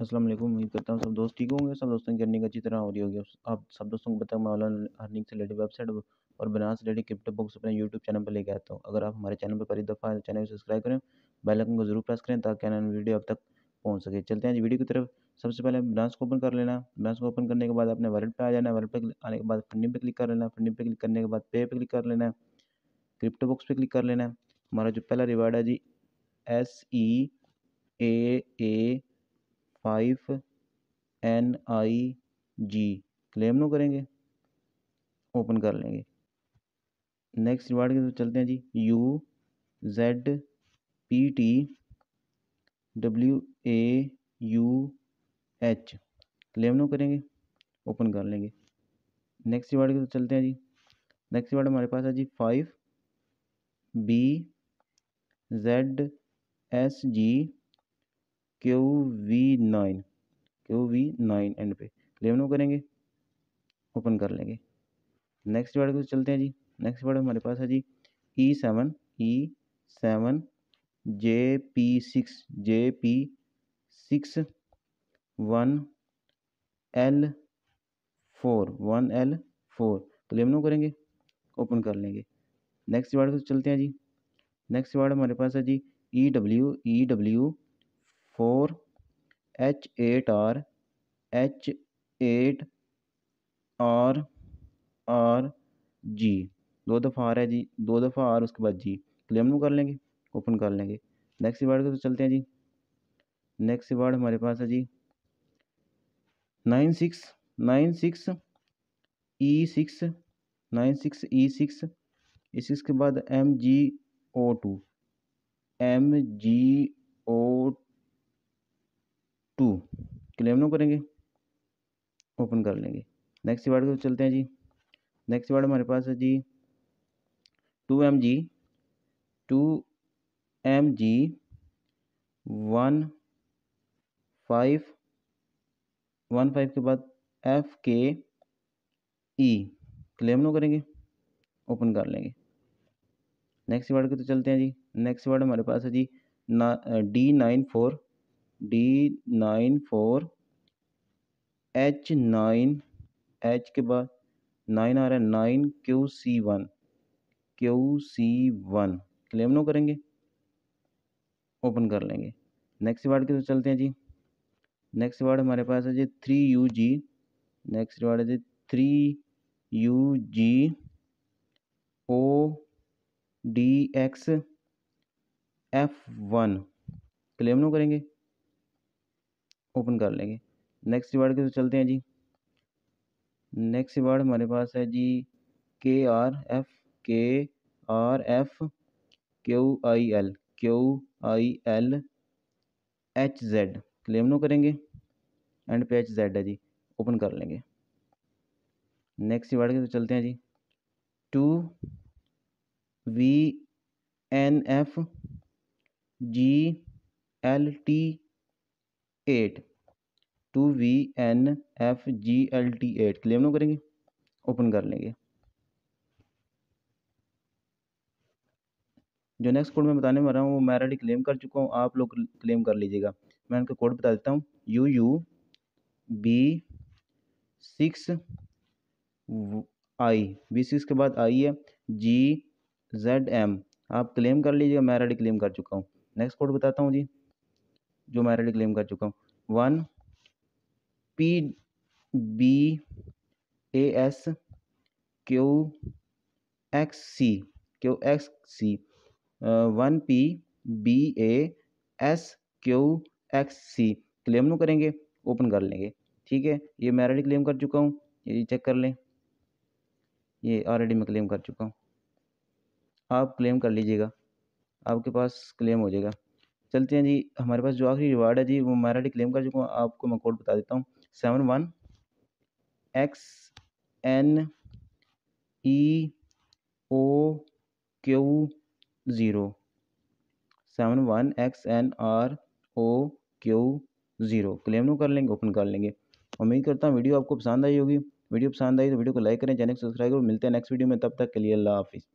अस्सलाम वालेकुम उम्मीद करता हूँ सब दोस्त ठीक होंगे सब दोस्तों की अर्निंग अच्छी तरह हो रही होगी आप सब दोस्तों को बताऊँ मैं ऑनलाइन अर्निंग से रिलेटेड वेबसाइट और बनास रिलेटेड क्रिप्टो बुक्स अपने यूट्यूब चैनल पर लेकर आता हूँ अगर आप हमारे चैनल पर पहली दफ़ा चैनल तो को सब्सक्राइब करें बेल आइकन को जरूर प्रेस करें ताकि आने वीडियो अब तक पहुँच सके चलते हैं जी वीडियो की तरफ सबसे पहले बनास को ओपन कर लेना बनास को ओपन करने के बाद अपने वॉलेट पर आ जाना वॉलेट पर आने के बाद फंडिंग पर क्लिक कर लेना फंडिंग पर क्लिक करने के बाद पे पर क्लिक कर लेना क्रिप्टो बुक्स पर क्लिक कर लेना हमारा जो पहला रिवार्ड है G S E A A five N I G claim no करेंगे ओपन कर लेंगे नेक्स्ट रिवार्ड के तो चलते हैं G U Z P T W A U H claim no करेंगे ओपन कर लेंगे नेक्स्ट रिवार्ड के तो चलते हैं जी नेक्स्ट रिवार्ड हमारे पास है G five B Z S G Q V nine Q V nine end पे लेमनो करेंगे ओपन कर लेंगे नेक्स्ट वर्ड को चलते हैं जी नेक्स्ट वर्ड हमारे पास है जी E seven E seven J P six J P six one L four one L four तो करेंगे ओपन कर लेंगे नेक्स्ट वर्ड को चलते हैं जी नेक्स्ट वर्ड हमारे पास है जी E W E W four H eight R H eight R R जी दो दफ़ा आर है जी दो दफ़ा आर उसके बाद जी क्लेम कर लेंगे ओपन कर लेंगे नेक्स्ट वर्ड तो चलते हैं जी नेक्स्ट वर्ड हमारे पास है जी nine six nine six E six nine six E six E six के बाद M G O two M G O two claim no करेंगे ओपन कर लेंगे नेक्स्ट वर्ड को चलते हैं जी नेक्स्ट वर्ड हमारे पास है जी two M G two M G one five one five के बाद F K E claim no करेंगे ओपन कर लेंगे नेक्स्ट वर्ड के तो चलते हैं जी नेक्स्ट वर्ड हमारे पास है जी ना D nine four D nine four H nine H के बाद नाइन आ रहा है nine Q C one Q C one claim no करेंगे ओपन कर लेंगे नेक्स्ट वर्ड की तो चलते हैं जी नेक्स्ट वर्ड हमारे पास है जी three U G next word है जी three U G O D X F one claim no करेंगे ओपन कर लेंगे नेक्स्ट वर्ड के तो चलते हैं जी नेक्स्ट वर्ड हमारे पास है जी K R F K R F Q I L Q I L H Z claim no करेंगे एंड पे एच जेड है जी ओपन कर लेंगे नेक्स्ट वर्ड के तो चलते हैं जी two V N F G L T eight two V N F G L T eight claim no करेंगे ओपन कर लेंगे जो नेक्स्ट कोड मैं बताने वाला हूँ वो मैं ऑलरेडी क्लेम कर चुका हूँ आप लोग क्लेम कर लीजिएगा मैं उनका कोड बता देता हूँ U U B six I B six के बाद आई है जी जेड एम आप क्लेम कर लीजिएगा मैं ऑलरेडी क्लेम कर चुका हूँ नेक्स्ट कोड बताता हूँ जी जो मैं ऑलरेडी क्लेम कर चुका हूँ one P B A S Q X C Q X C one P B A S Q X C claim no करेंगे ओपन कर लेंगे ठीक है ये मैं ऑलरेडी क्लेम कर चुका हूँ ये चेक कर लें ये ऑलरेडी मैं क्लेम कर चुका हूँ आप क्लेम कर लीजिएगा आपके पास क्लेम हो जाएगा चलते हैं जी हमारे पास जो आखिरी रिवार्ड है जी वो हमारा क्लेम कर चुका हूँ आपको मैं कोड बता देता हूँ seven one X N E O Q zero seven one X N R O Q zero claim no कर लेंगे ओपन कर लेंगे उम्मीद करता हूँ वीडियो आपको पसंद आई होगी वीडियो पसंद आई तो वीडियो को लाइक करें चैनल को सब्सक्राइब करें मिलते हैं नेक्स्ट वीडियो में तब तक के लिए अल्लाह हाफिज़